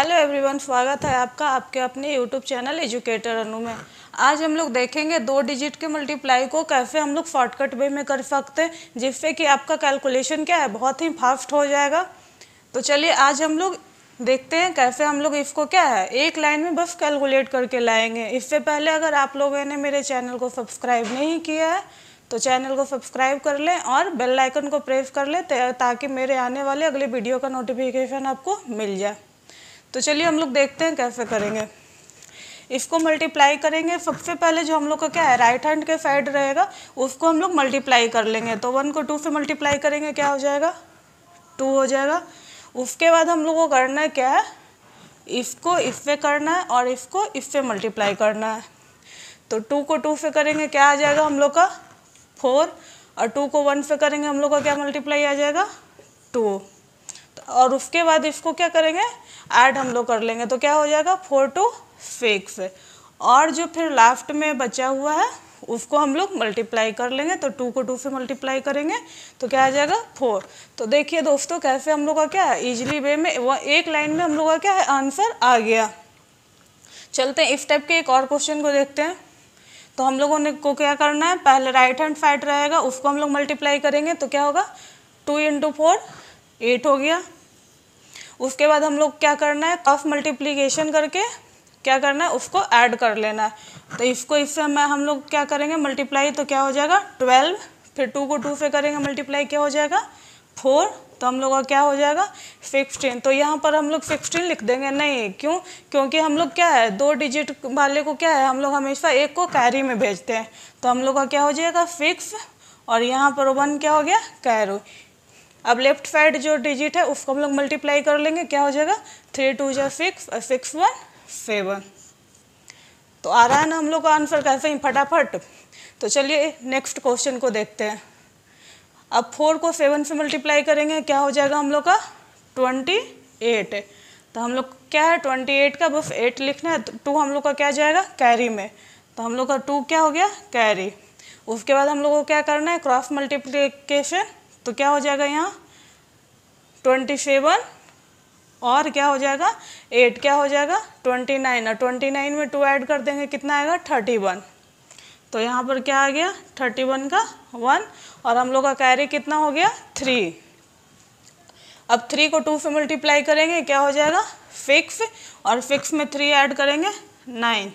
hello everyone स्वागत है आपका आपके अपने यूट्यूब चैनल एजुकेटर अनु में आज हम लोग देखेंगे दो डिजिट के मल्टीप्लाई को कैसे हम लोग शॉर्टकट वे में कर सकते हैं जिससे कि आपका कैलकुलेशन क्या है बहुत ही फास्ट हो जाएगा तो चलिए आज हम लोग देखते हैं कैसे हम लोग इसको क्या है एक लाइन में बस कैलकुलेट करके लाएंगे इससे पहले अगर आप लोगों ने मेरे चैनल को सब्सक्राइब नहीं किया है तो चैनल को सब्सक्राइब कर लें और बेल आइकन को प्रेस कर लें ताकि मेरे आने वाले अगले वीडियो का नोटिफिकेशन आपको मिल जाए तो चलिए हम लोग देखते हैं कैसे करेंगे इसको मल्टीप्लाई करेंगे सबसे पहले जो हम लोग का क्या है राइट हैंड के साइड रहेगा उसको हम लोग मल्टीप्लाई कर लेंगे तो वन को टू से मल्टीप्लाई करेंगे क्या हो जाएगा टू हो जाएगा उसके बाद हम लोग को करना है क्या है इसको इससे करना है और इसको इससे मल्टीप्लाई करना है तो टू को टू से करेंगे क्या आ जाएगा हम लोग का फोर और टू को वन से करेंगे हम लोग का क्या मल्टीप्लाई आ जाएगा टू और उसके बाद इसको क्या करेंगे ऐड हम लोग कर लेंगे तो क्या हो जाएगा फोर टू सिक्स और जो फिर लास्ट में बचा हुआ है उसको हम लोग मल्टीप्लाई कर लेंगे तो टू को टू से मल्टीप्लाई करेंगे तो क्या आ जाएगा फोर तो देखिए दोस्तों कैसे हम लोग का क्या है ईजिली वे में वह एक लाइन में हम लोग का क्या है आंसर आ गया चलते हैं इस टाइप के एक और क्वेश्चन को देखते हैं तो हम लोगों ने को क्या करना है पहले राइट हैंड साइड रहेगा उसको हम लोग मल्टीप्लाई करेंगे तो क्या होगा टू इंटू फोर एट हो गया उसके बाद हम लोग क्या करना है कफ मल्टीप्लीकेशन करके क्या करना है उसको ऐड कर लेना है तो इसको इससे मैं हम लोग क्या करेंगे मल्टीप्लाई तो क्या हो जाएगा ट्वेल्व फिर टू को टू से करेंगे मल्टीप्लाई क्या हो जाएगा फोर तो हम लोग का क्या हो जाएगा सिक्सटीन तो यहाँ पर हम लोग सिक्सटीन लिख देंगे नहीं क्यों क्योंकि हम लोग क्या है दो डिजिट वाले को क्या है हम लोग हमेशा एक को कैरी में भेजते हैं तो हम लोग का क्या हो जाएगा सिक्स और यहाँ पर वन क्या हो गया कैरो अब लेफ्ट साइड जो डिजिट है उसको हम लोग मल्टीप्लाई कर लेंगे क्या हो जाएगा थ्री टू जो सिक्स और सिक्स वन सेवन तो आ रहा है ना हम लोग का आंसर कैसे ही फटाफट तो चलिए नेक्स्ट क्वेश्चन को देखते हैं अब फोर को सेवन से मल्टीप्लाई करेंगे क्या हो जाएगा हम लोग का ट्वेंटी एट तो हम लोग क्या है ट्वेंटी एट का बस एट लिखना है तो टू हम लोग का क्या जाएगा कैरी में तो हम लोग का टू क्या हो गया कैरी उसके बाद हम लोग को क्या करना है क्रॉस मल्टीप्लीकेशन तो क्या हो जाएगा यहाँ ट्वेंटी सेवन और क्या हो जाएगा एट क्या हो जाएगा ट्वेंटी नाइन और ट्वेंटी नाइन में टू ऐड कर देंगे कितना आएगा थर्टी वन तो यहाँ पर क्या आ गया थर्टी वन का वन और हम लोग का कैरी कितना हो गया थ्री अब थ्री को टू से मल्टीप्लाई करेंगे क्या हो जाएगा फिक्स और फिक्स में थ्री ऐड करेंगे नाइन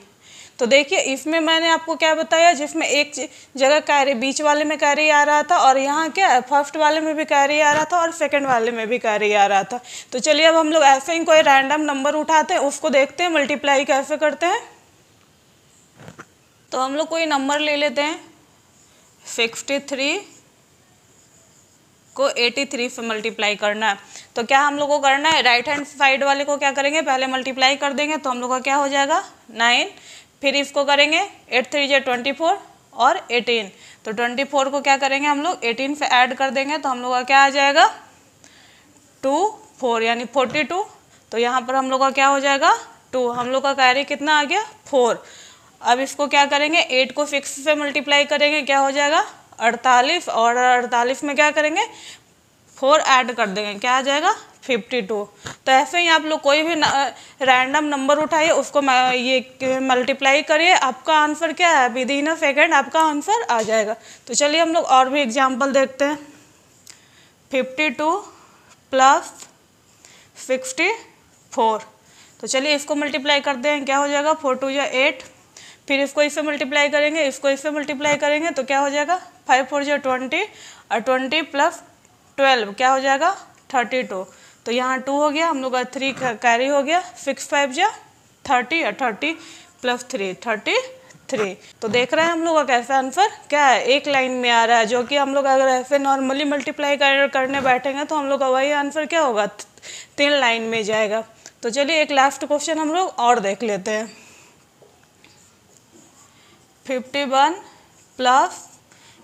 तो देखिए इफ़ में मैंने आपको क्या बताया जिसमें एक जगह कैरी बीच वाले में कैरी आ रहा था और यहाँ क्या फर्स्ट वाले में भी कैरी आ रहा था और सेकेंड वाले में भी कैरी आ रहा था तो चलिए अब हम लोग ऐसे ही कोई रैंडम नंबर उठाते हैं उसको देखते हैं मल्टीप्लाई कैसे करते हैं तो हम लोग कोई नंबर ले लेते हैं सिक्सटी थ्री को 83 से मल्टीप्लाई करना है तो क्या हम लोगों को करना है राइट हैंड साइड वाले को क्या करेंगे पहले मल्टीप्लाई कर देंगे तो हम लोग का क्या हो जाएगा नाइन फिर इसको करेंगे एट थ्री जे ट्वेंटी फोर और एटीन तो ट्वेंटी फोर को क्या करेंगे हम लोग एटीन से ऐड कर देंगे तो हम लोग का क्या आ जाएगा टू फोर यानी फोर्टी टू तो यहाँ पर हम लोग का क्या हो जाएगा टू हम लोग का कैरी कितना आ गया फोर अब इसको क्या करेंगे एट को सिक्स से मल्टीप्लाई करेंगे क्या हो जाएगा अड़तालीस और अड़तालीस में क्या करेंगे फोर ऐड कर देंगे क्या आ जाएगा फिफ्टी टू तो ऐसे ही आप लोग कोई भी रैंडम नंबर उठाइए उसको ये मल्टीप्लाई करिए आपका आंसर क्या है विद इन अ सेकेंड आपका आंसर आ जाएगा तो चलिए हम लोग और भी एग्जाम्पल देखते हैं fifty two plus sixty four तो चलिए इसको मल्टीप्लाई करते हैं क्या हो जाएगा फोर टू या एट फिर इसको इससे मल्टीप्लाई करेंगे इसको इससे मल्टीप्लाई करेंगे तो क्या हो जाएगा फाइव फोर जो ट्वेंटी और ट्वेंटी प्लस ट्वेल्व क्या हो जाएगा थर्टी टू तो यहाँ टू हो गया हम लोग का थ्री कैरी हो गया सिक्स फाइव जा थर्टी या thirty plus three thirty three तो देख रहे हैं हम लोग का कैसा आंसर क्या है एक लाइन में आ रहा है जो कि हम लोग अगर ऐसे नॉर्मली मल्टीप्लाई करने बैठेंगे तो हम लोग का वही आंसर क्या होगा तीन लाइन में जाएगा तो चलिए एक लास्ट क्वेश्चन हम लोग और देख लेते हैं fifty one plus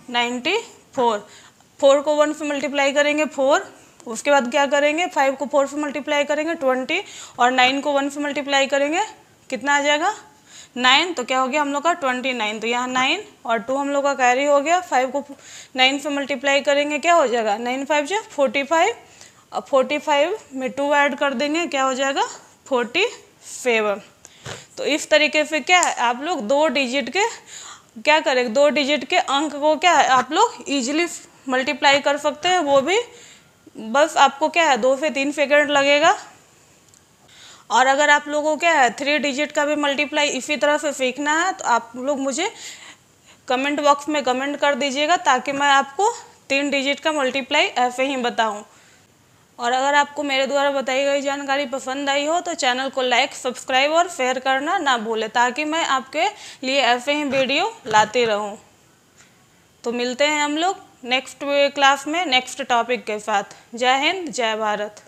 ninety four four को वन से मल्टीप्लाई करेंगे फोर उसके बाद क्या करेंगे फाइव को फोर से मल्टीप्लाई करेंगे ट्वेंटी और नाइन को वन से मल्टीप्लाई करेंगे कितना आ जाएगा नाइन तो क्या हो गया हम लोग का ट्वेंटी नाइन तो यहाँ नाइन और टू हम लोग का कैरी हो गया फाइव को नाइन से मल्टीप्लाई करेंगे क्या हो जाएगा नाइन फाइव जो फोर्टी फाइव और फोर्टी फाइव में टू ऐड कर देंगे क्या हो जाएगा फोर्टी सेवन तो इस तरीके से क्या है आप लोग दो डिजिट के क्या करेंगे दो डिजिट के अंक को क्या है आप लोग ईजिली मल्टीप्लाई कर सकते हैं वो भी बस आपको क्या है दो से तीन सेकेंड लगेगा और अगर आप लोगों को क्या है थ्री डिजिट का भी मल्टीप्लाई इसी तरह से सीखना है तो आप लोग मुझे कमेंट बॉक्स में कमेंट कर दीजिएगा ताकि मैं आपको तीन डिजिट का मल्टीप्लाई ऐसे ही बताऊं और अगर आपको मेरे द्वारा बताई गई जानकारी पसंद आई हो तो चैनल को लाइक सब्सक्राइब और शेयर करना ना भूलें ताकि मैं आपके लिए ऐसे ही वीडियो लाती रहूँ तो मिलते हैं हम लोग नेक्स्ट क्लास में नेक्स्ट टॉपिक के साथ जय हिंद जय भारत